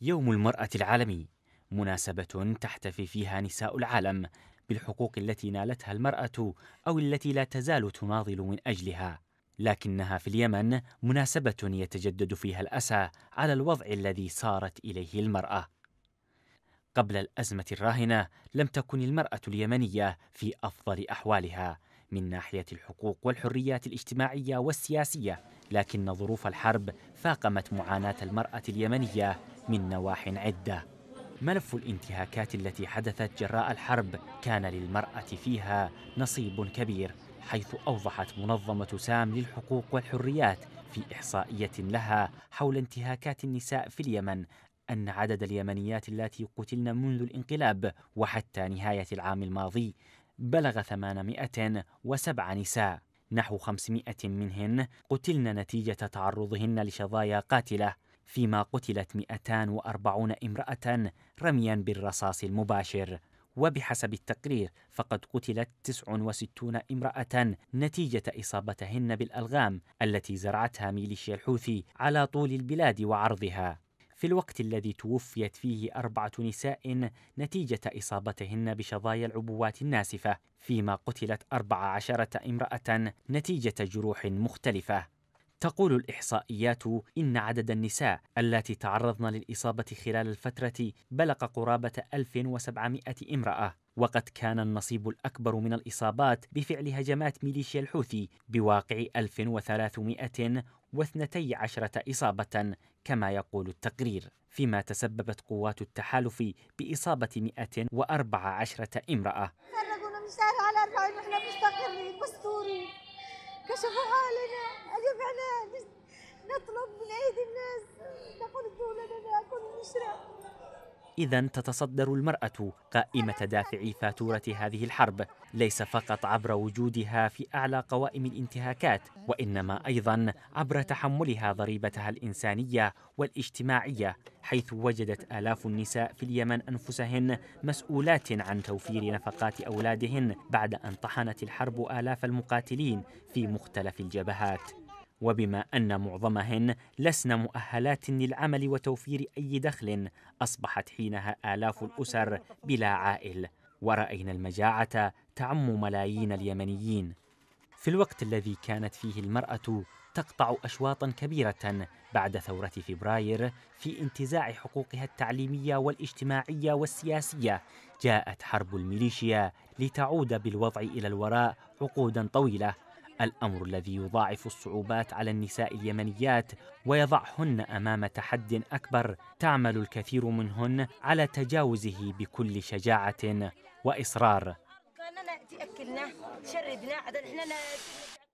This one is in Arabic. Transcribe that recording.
يوم المرأة العالمي مناسبة تحتفي فيها نساء العالم بالحقوق التي نالتها المرأة أو التي لا تزال تناضل من أجلها، لكنها في اليمن مناسبة يتجدد فيها الأسى على الوضع الذي صارت إليه المرأة. قبل الأزمة الراهنة لم تكن المرأة اليمنية في أفضل أحوالها، من ناحية الحقوق والحريات الاجتماعية والسياسية لكن ظروف الحرب فاقمت معاناة المرأة اليمنية من نواح عدة ملف الانتهاكات التي حدثت جراء الحرب كان للمرأة فيها نصيب كبير حيث أوضحت منظمة سام للحقوق والحريات في إحصائية لها حول انتهاكات النساء في اليمن أن عدد اليمنيات التي قتلن منذ الانقلاب وحتى نهاية العام الماضي بلغ 807 نساء نحو 500 منهن قتلن نتيجة تعرضهن لشظايا قاتلة فيما قتلت 240 امرأة رميا بالرصاص المباشر وبحسب التقرير فقد قتلت 69 امرأة نتيجة إصابتهن بالألغام التي زرعتها ميليشيا الحوثي على طول البلاد وعرضها في الوقت الذي توفيت فيه أربعة نساء نتيجة إصابتهن بشظايا العبوات الناسفة فيما قتلت أربع عشرة امرأة نتيجة جروح مختلفة تقول الإحصائيات إن عدد النساء التي تعرضن للإصابة خلال الفترة بلغ قرابة 1700 امرأة وقد كان النصيب الأكبر من الإصابات بفعل هجمات ميليشيا الحوثي بواقع 1312 إصابة كما يقول التقرير فيما تسببت قوات التحالف بإصابة 114 امرأة خرجونا على أربعين وإحنا مستقرين مستورين شوفوا حالنا أجب عنا نطلب من أيدي الناس نقول الدولة لنا كل نشرب إذا تتصدر المرأة قائمة دافعي فاتورة هذه الحرب ليس فقط عبر وجودها في أعلى قوائم الانتهاكات وإنما أيضا عبر تحملها ضريبتها الإنسانية والاجتماعية حيث وجدت آلاف النساء في اليمن أنفسهن مسؤولات عن توفير نفقات أولادهن بعد أن طحنت الحرب آلاف المقاتلين في مختلف الجبهات وبما أن معظمهن لسن مؤهلات للعمل وتوفير أي دخل أصبحت حينها آلاف الأسر بلا عائل ورأينا المجاعة تعم ملايين اليمنيين في الوقت الذي كانت فيه المرأة تقطع أشواطا كبيرة بعد ثورة فبراير في انتزاع حقوقها التعليمية والاجتماعية والسياسية جاءت حرب الميليشيا لتعود بالوضع إلى الوراء عقودا طويلة الامر الذي يضاعف الصعوبات على النساء اليمنيات ويضعهن امام تحد اكبر تعمل الكثير منهن على تجاوزه بكل شجاعه واصرار شردنا